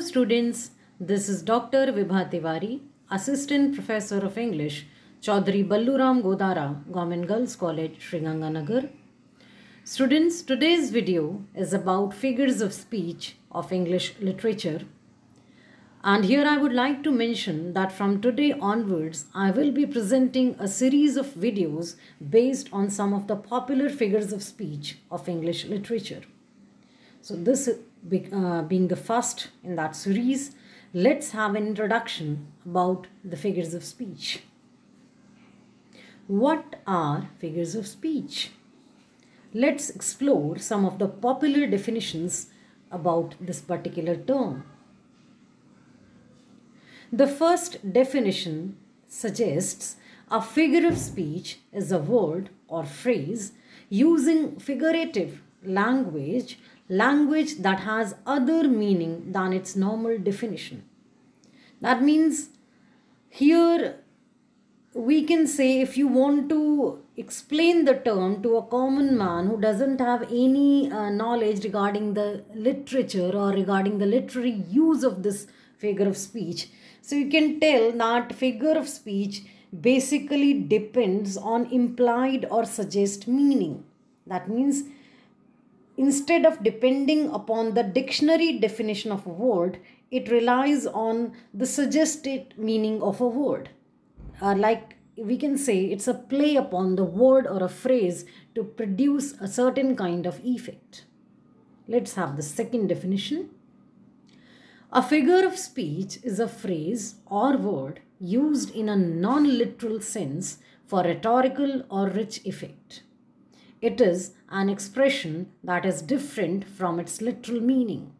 students, this is Dr. Vibha Tiwari, Assistant Professor of English, Chaudhary Balluram Godara, Government Girls College, Sringanganagar. Students, today's video is about figures of speech of English literature. And here I would like to mention that from today onwards, I will be presenting a series of videos based on some of the popular figures of speech of English literature. So this uh, being the first in that series, let's have an introduction about the figures of speech. What are figures of speech? Let's explore some of the popular definitions about this particular term. The first definition suggests a figure of speech is a word or phrase using figurative language language that has other meaning than its normal definition. That means here we can say if you want to explain the term to a common man who doesn't have any uh, knowledge regarding the literature or regarding the literary use of this figure of speech, so you can tell that figure of speech basically depends on implied or suggest meaning. That means Instead of depending upon the dictionary definition of a word, it relies on the suggested meaning of a word. Uh, like we can say it's a play upon the word or a phrase to produce a certain kind of effect. Let's have the second definition. A figure of speech is a phrase or word used in a non literal sense for rhetorical or rich effect. It is an expression that is different from its literal meaning.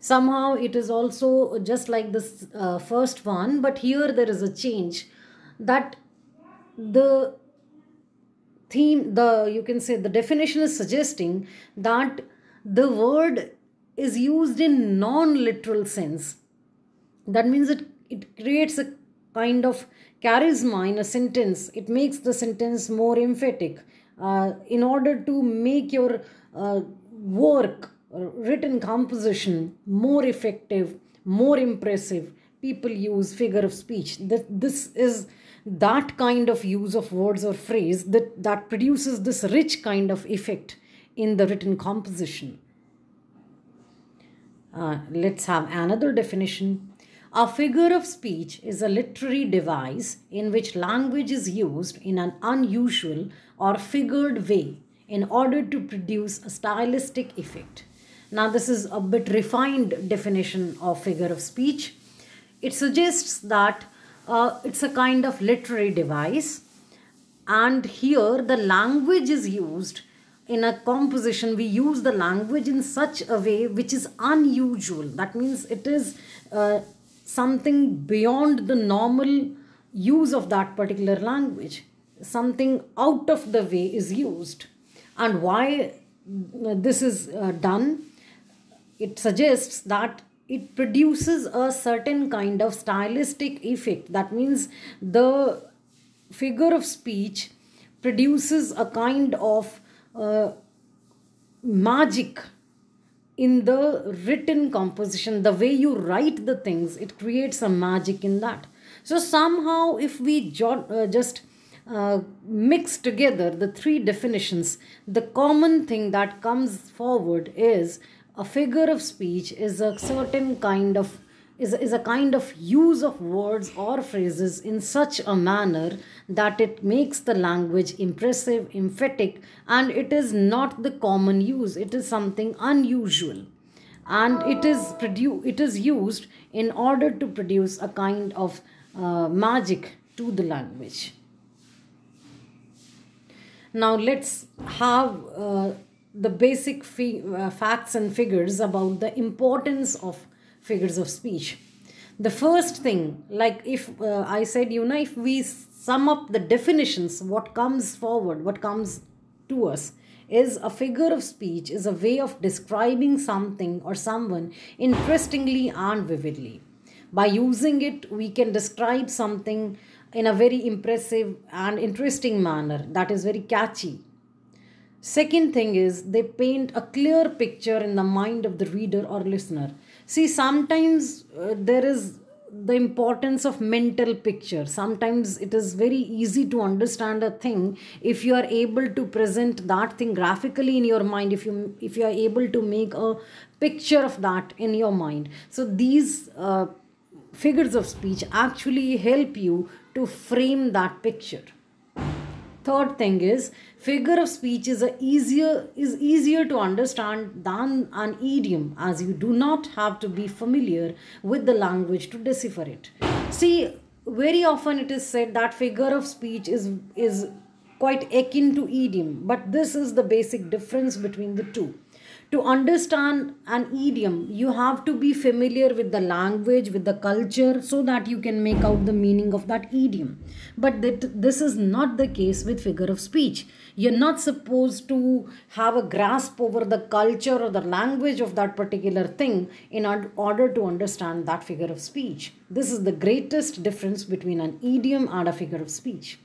Somehow it is also just like this uh, first one, but here there is a change that the theme, the you can say the definition is suggesting that the word is used in non-literal sense. That means it, it creates a kind of charisma in a sentence. It makes the sentence more emphatic uh, in order to make your uh, work uh, written composition more effective more impressive people use figure of speech that this is that kind of use of words or phrase that that produces this rich kind of effect in the written composition uh, let's have another definition a figure of speech is a literary device in which language is used in an unusual or figured way in order to produce a stylistic effect. Now, this is a bit refined definition of figure of speech. It suggests that uh, it's a kind of literary device, and here the language is used in a composition we use the language in such a way which is unusual that means it is uh, something beyond the normal use of that particular language. Something out of the way is used. And why uh, this is uh, done, it suggests that it produces a certain kind of stylistic effect. That means the figure of speech produces a kind of uh, magic in the written composition, the way you write the things, it creates a magic in that. So somehow if we uh, just uh, mix together the three definitions, the common thing that comes forward is a figure of speech is a certain kind of is, is a kind of use of words or phrases in such a manner that it makes the language impressive, emphatic, and it is not the common use. It is something unusual. And it is, produ- it is used in order to produce a kind of uh, magic to the language. Now let's have uh, the basic uh, facts and figures about the importance of figures of speech. The first thing, like if uh, I said, you know, if we sum up the definitions, what comes forward, what comes to us, is a figure of speech, is a way of describing something or someone interestingly and vividly. By using it, we can describe something in a very impressive and interesting manner that is very catchy. Second thing is they paint a clear picture in the mind of the reader or listener see sometimes uh, there is the importance of mental picture sometimes it is very easy to understand a thing if you are able to present that thing graphically in your mind if you if you are able to make a picture of that in your mind so these uh, figures of speech actually help you to frame that picture third thing is figure of speech is a easier is easier to understand than an idiom as you do not have to be familiar with the language to decipher it. See, very often it is said that figure of speech is is quite akin to idiom, but this is the basic difference between the two to understand an idiom you have to be familiar with the language with the culture so that you can make out the meaning of that idiom but that this is not the case with figure of speech you're not supposed to have a grasp over the culture or the language of that particular thing in order to understand that figure of speech this is the greatest difference between an idiom and a figure of speech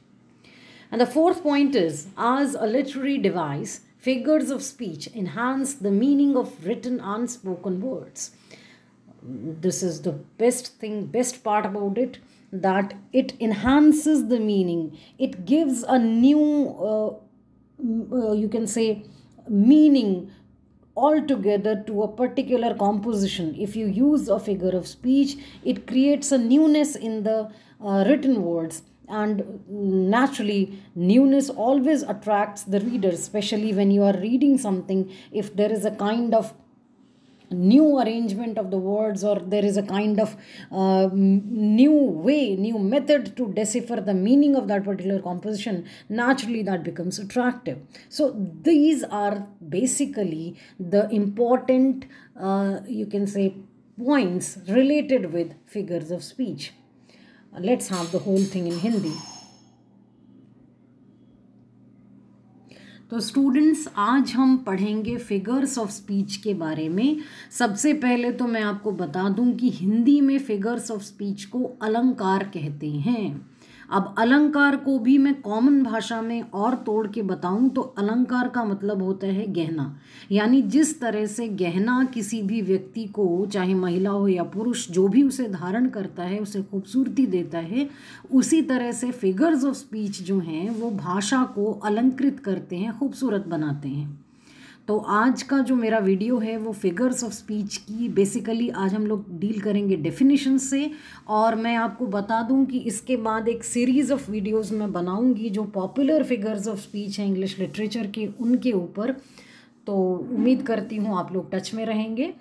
and the fourth point is as a literary device Figures of speech enhance the meaning of written unspoken words. This is the best thing, best part about it that it enhances the meaning. It gives a new, uh, uh you can say, meaning altogether to a particular composition. If you use a figure of speech, it creates a newness in the uh, written words and mm, naturally newness always attracts the reader especially when you are reading something if there is a kind of new arrangement of the words or there is a kind of uh, new way new method to decipher the meaning of that particular composition naturally that becomes attractive so these are basically the important uh, you can say points related with figures of speech let's have the whole thing in Hindi. तो students आज हम पढ़ेंगे figures of speech के बारे में सबसे पहले तो मैं आपको बता दूं कि हिंदी में फिगर्स ऑफ स्पीच को अलंकार कहते हैं अब अलंकार को भी मैं कॉमन भाषा में और तोड़ के बताऊं तो अलंकार का मतलब होता है गहना यानी जिस तरह से गहना किसी भी व्यक्ति को चाहे महिला हो या पुरुष जो भी उसे धारण करता है उसे खूबसूरती देता है उसी तरह से फिगर्स ऑफ स्पीच जो हैं वो भाषा को अलंकृत करते हैं खूबसूरत बनाते हैं तो आज का जो मेरा वीडियो है वो फिगर्स ऑफ स्पीच की बेसिकली आज हम लोग डील करेंगे डेफिनेशन से और मैं आपको बता दूं कि इसके बाद एक सीरीज़ ऑफ वीडियोस मैं बनाऊंगी जो पॉपुलर फिगर्स ऑफ स्पीच हैं इंग्लिश लिटरेचर के उनके ऊपर तो उम्मीद करती हूँ आप लोग टच में रहेंगे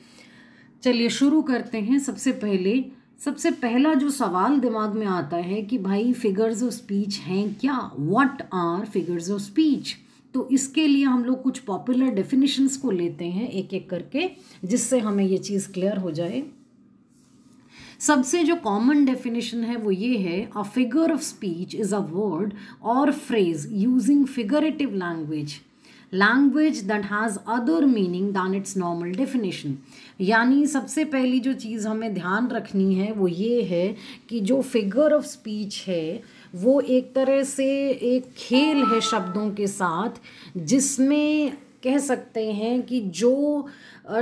चलिए शुरू करते हैं सबसे पहले सबसे पहला जो सवाल दिमाग में आता है कि भाई फिगर्स ऑफ स्पीच हैं क्या what are figures of speech तो इसके लिए हम लोग कुछ पॉपुलर डेफिनेशंस को लेते हैं एक एक करके जिससे हमें ये चीज़ क्लियर हो जाए सबसे जो कॉमन डेफिनेशन है वो ये है a figure of speech is a word or phrase using figurative language language that has other meaning than its normal definition यानी सबसे पहली जो चीज़ हमें ध्यान रखनी है वो ये है कि जो फिगर ऑफ स्पीच है वो एक तरह से एक खेल है शब्दों के साथ जिसमें कह सकते हैं कि जो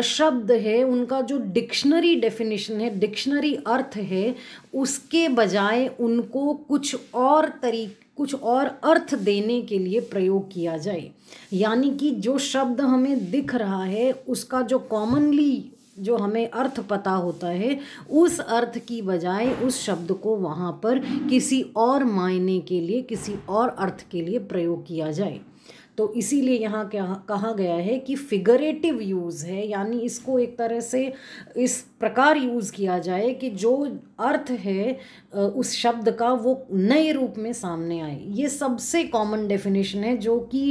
शब्द है उनका जो डिक्शनरी डेफिनेशन है डिक्शनरी अर्थ है उसके बजाय उनको कुछ और तरी कुछ और अर्थ देने के लिए प्रयोग किया जाए यानी कि जो शब्द हमें दिख रहा है उसका जो कॉमनली जो हमें अर्थ पता होता है उस अर्थ की बजाय उस शब्द को वहाँ पर किसी और मायने के लिए किसी और अर्थ के लिए प्रयोग किया जाए तो इसीलिए यहाँ क्या कहा गया है कि फिगरेटिव यूज़ है यानी इसको एक तरह से इस प्रकार यूज़ किया जाए कि जो अर्थ है उस शब्द का वो नए रूप में सामने आए ये सबसे कॉमन डेफिनेशन है जो कि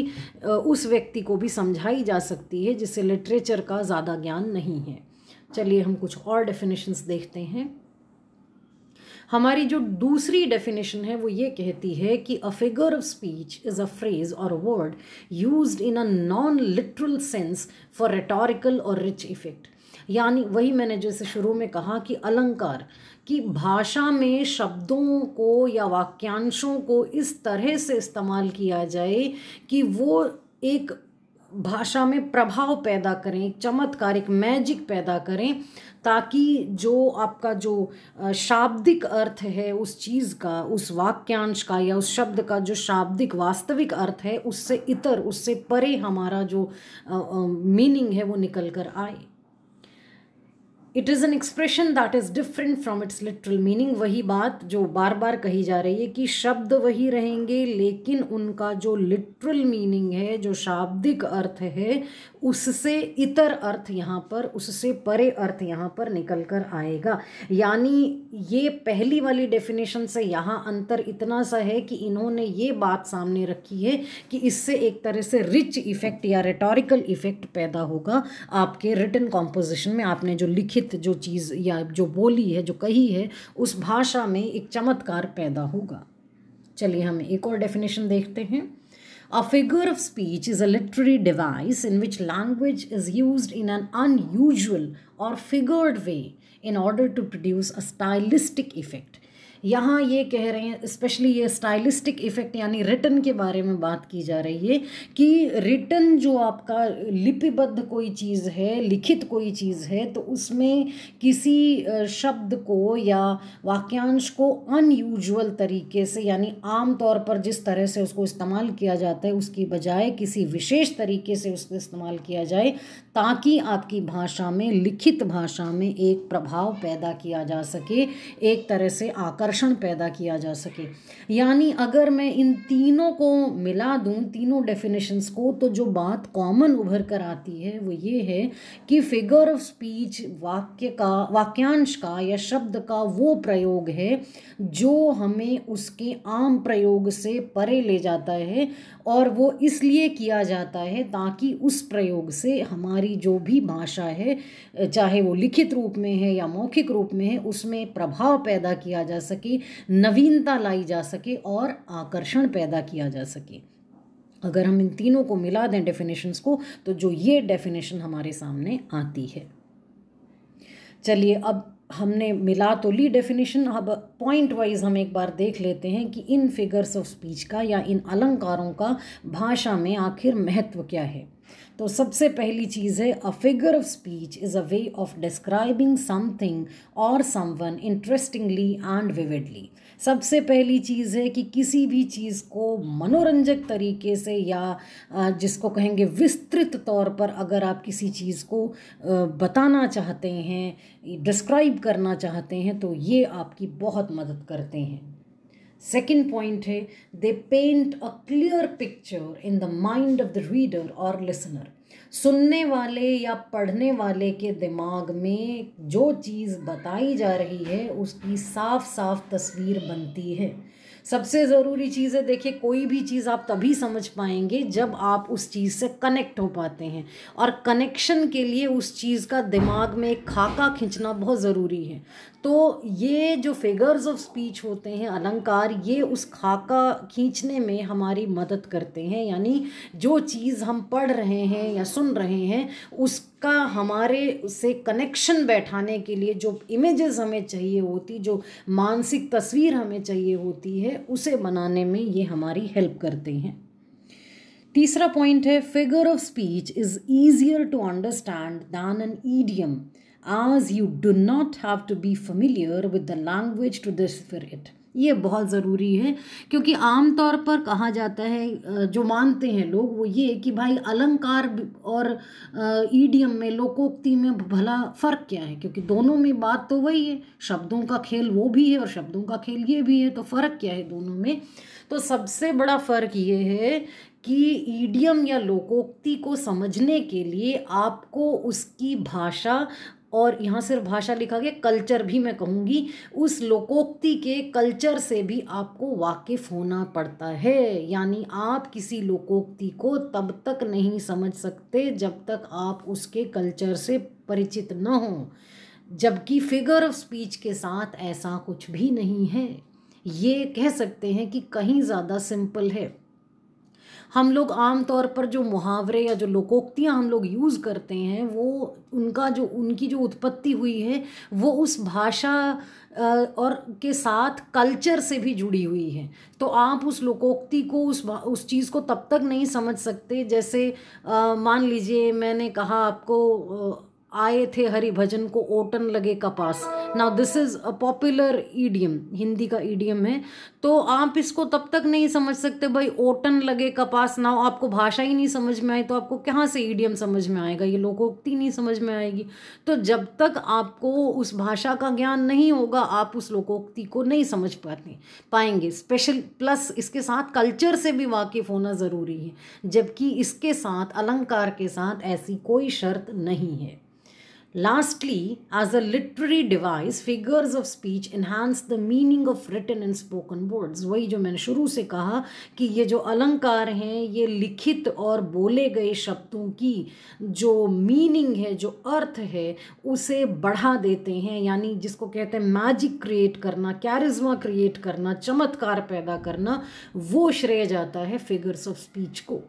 उस व्यक्ति को भी समझाई जा सकती है जिसे लिटरेचर का ज़्यादा ज्ञान नहीं है चलिए हम कुछ और डेफिनेशंस देखते हैं हमारी जो दूसरी डेफिनेशन है वो ये कहती है कि a figure of speech is a phrase or word use in a non literal sense for rhetorical or rich effect यानी वही मैंने जैसे शुरू में कहा कि अलंकार कि भाषा में शब्दों को या वाक्यांशों को इस तरह से इस्तेमाल किया जाए कि वो एक भाषा में प्रभाव पैदा करें एक चमत्कार एक मैजिक पैदा करें ताकि जो आपका जो शाब्दिक अर्थ है उस चीज़ का उस वाक्यांश का या उस शब्द का जो शाब्दिक वास्तविक अर्थ है उससे इतर उससे परे हमारा जो मीनिंग है वो निकल कर आए it is an expression that is different from its literal meaning वही बात जो बार बार कही जा रही है कि शब्द वही रहेंगे लेकिन उनका जो लिटरल मीनिंग है जो शाब्दिक अर्थ है उससे इतर अर्थ यहाँ पर उससे परे अर्थ यहाँ पर निकल कर आएगा यानी ये पहली वाली डेफिनेशन से यहाँ अंतर इतना सा है कि इन्होंने ये बात सामने रखी है कि इससे एक तरह से रिच इफ़ेक्ट या रेटोरिकल इफ़ेक्ट पैदा होगा आपके रिटर्न कॉम्पोजिशन में आपने जो लिखे लिखित जो चीज़ या जो बोली है जो कही है उस भाषा में एक चमत्कार पैदा होगा चलिए हम एक और डेफिनेशन देखते हैं a figure of speech is a literary device in which language is use in an unusual or figured way in order to produce a stylistic effect यहाँ ये कह रहे हैं स्पेशली ये स्टाइलिस्टिक इफ़ेक्ट यानी रिटर्न के बारे में बात की जा रही है कि रिटर्न जो आपका लिपिबद्ध कोई चीज़ है लिखित कोई चीज़ है तो उसमें किसी शब्द को या वाक्यांश को अनयूजुअल तरीके से यानी आम तौर पर जिस तरह से उसको इस्तेमाल किया जाता है उसकी बजाय किसी विशेष तरीके से उसको इस्तेमाल किया जाए ताकि आपकी भाषा में लिखित भाषा में एक प्रभाव पैदा किया जा सके एक तरह से आकर्षण पैदा किया जा सके यानी अगर मैं इन तीनों को मिला दूं तीनों डेफिनेशंस को तो जो बात कॉमन उभर कर आती है वो ये है कि फिगर ऑफ स्पीच वाक्य का वाक्यांश का या शब्द का वो प्रयोग है जो हमें उसके आम प्रयोग से परे ले जाता है और वो इसलिए किया जाता है ताकि उस प्रयोग से हमारी हमारी जो भी भाषा है चाहे वो लिखित रूप में है या मौखिक रूप में है उसमें प्रभाव पैदा किया जा सके नवीनता लाई जा सके और आकर्षण पैदा किया जा सके अगर हम इन तीनों को मिला दें डेफिनेशंस को तो जो ये डेफिनेशन हमारे सामने आती है चलिए अब हमने मिला तो ली डेफिनेशन अब पॉइंट वाइज हम एक बार देख लेते हैं कि इन फिगर्स ऑफ स्पीच का या इन अलंकारों का भाषा में आखिर महत्व क्या है तो सबसे पहली चीज़ है a figure of speech is a way of describing something or someone interestingly and vividly सबसे पहली चीज़ है कि किसी भी चीज़ को मनोरंजक तरीके से या जिसको कहेंगे विस्तृत तौर पर अगर आप किसी चीज़ को बताना चाहते हैं डिस्क्राइब करना चाहते हैं तो ये आपकी बहुत मदद करते हैं Second point है they paint a clear picture in the mind of the reader or listener. सुनने वाले या पढ़ने वाले के दिमाग में जो चीज़ बताई जा रही है उसकी साफ साफ तस्वीर बनती है सबसे ज़रूरी चीज़ है देखिए कोई भी चीज़ आप तभी समझ पाएंगे जब आप उस चीज़ से कनेक्ट हो पाते हैं और कनेक्शन के लिए उस चीज़ का दिमाग में एक खाका खींचना बहुत ज़रूरी है तो ये जो फिगर्स ऑफ स्पीच होते हैं अलंकार ये उस खाका खींचने में हमारी मदद करते हैं यानी जो चीज़ हम पढ़ रहे हैं या सुन रहे हैं उस का हमारे उससे कनेक्शन बैठाने के लिए जो इमेजेस हमें चाहिए होती जो मानसिक तस्वीर हमें चाहिए होती है उसे बनाने में ये हमारी हेल्प करते हैं तीसरा पॉइंट है figure of speech is easier to understand than an idiom as you do not have to be familiar with the language to decipher it ये बहुत ज़रूरी है क्योंकि आम तौर पर कहा जाता है जो मानते हैं लोग वो ये कि भाई अलंकार और ईडियम में लोकोक्ति में भला फ़र्क क्या है क्योंकि दोनों में बात तो वही है शब्दों का खेल वो भी है और शब्दों का खेल ये भी है तो फ़र्क क्या है दोनों में तो सबसे बड़ा फ़र्क ये है कि ईडियम या लोकोक्ति को समझने के लिए आपको उसकी भाषा और यहाँ सिर्फ भाषा लिखा गया कल्चर भी मैं कहूँगी उस लोकोक्ति के कल्चर से भी आपको वाकिफ़ होना पड़ता है यानी आप किसी लोकोक्ति को तब तक नहीं समझ सकते जब तक आप उसके कल्चर से परिचित न हों जबकि फिगर ऑफ स्पीच के साथ ऐसा कुछ भी नहीं है ये कह सकते हैं कि कहीं ज़्यादा सिंपल है हम लोग आम तौर पर जो मुहावरे या जो लोकोक्तियाँ हम लोग यूज़ करते हैं वो उनका जो उनकी जो उत्पत्ति हुई है वो उस भाषा और के साथ कल्चर से भी जुड़ी हुई है तो आप उस लोकोक्ति को उस उस चीज़ को तब तक नहीं समझ सकते जैसे आ, मान लीजिए मैंने कहा आपको आए थे हरि भजन को ओटन लगे कपास now this is a popular idiom Hindi का ईडियम है तो आप इसको तब तक नहीं समझ सकते भाई ओटन लगे कपास नाउ आपको भाषा ही नहीं समझ में आई तो आपको कहाँ से ईडियम समझ में आएगा ये लोकोक्ति नहीं समझ में आएगी तो जब तक आपको उस भाषा का ज्ञान नहीं होगा आप उस लोकोक्ति को नहीं समझ पाते पाएंगे स्पेशल प्लस इसके साथ कल्चर से भी वाकिफ़ होना ज़रूरी है जबकि इसके साथ अलंकार के साथ ऐसी कोई शर्त नहीं है Lastly, as a literary device, figures of speech enhance the meaning of written and spoken words. वही जो मैंने शुरू से कहा कि ये जो अलंकार हैं ये लिखित और बोले गए शब्दों की जो मीनिंग है जो अर्थ है उसे बढ़ा देते हैं यानी जिसको कहते हैं मैजिक क्रिएट करना कैरिज्मा क्रिएट करना चमत्कार पैदा करना वो श्रेय जाता है फिगर्स ऑफ स्पीच को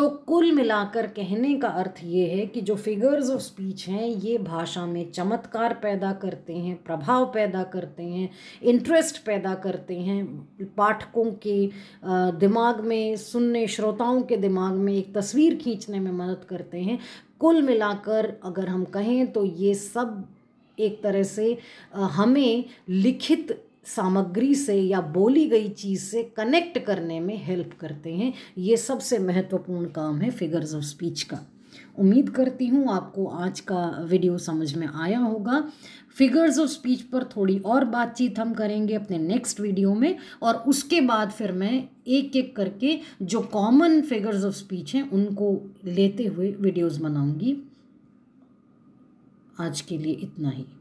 तो कुल मिलाकर कहने का अर्थ ये है कि जो फिगर्स ऑफ स्पीच हैं ये भाषा में चमत्कार पैदा करते हैं प्रभाव पैदा करते हैं इंटरेस्ट पैदा करते हैं पाठकों के दिमाग में सुनने श्रोताओं के दिमाग में एक तस्वीर खींचने में मदद करते हैं कुल मिलाकर अगर हम कहें तो ये सब एक तरह से हमें लिखित सामग्री से या बोली गई चीज़ से कनेक्ट करने में हेल्प करते हैं ये सबसे महत्वपूर्ण काम है फिगर्स ऑफ स्पीच का उम्मीद करती हूँ आपको आज का वीडियो समझ में आया होगा फिगर्स ऑफ स्पीच पर थोड़ी और बातचीत हम करेंगे अपने नेक्स्ट वीडियो में और उसके बाद फिर मैं एक एक करके जो कॉमन फिगर्स ऑफ स्पीच हैं उनको लेते हुए वीडियोस बनाऊंगी आज के लिए इतना ही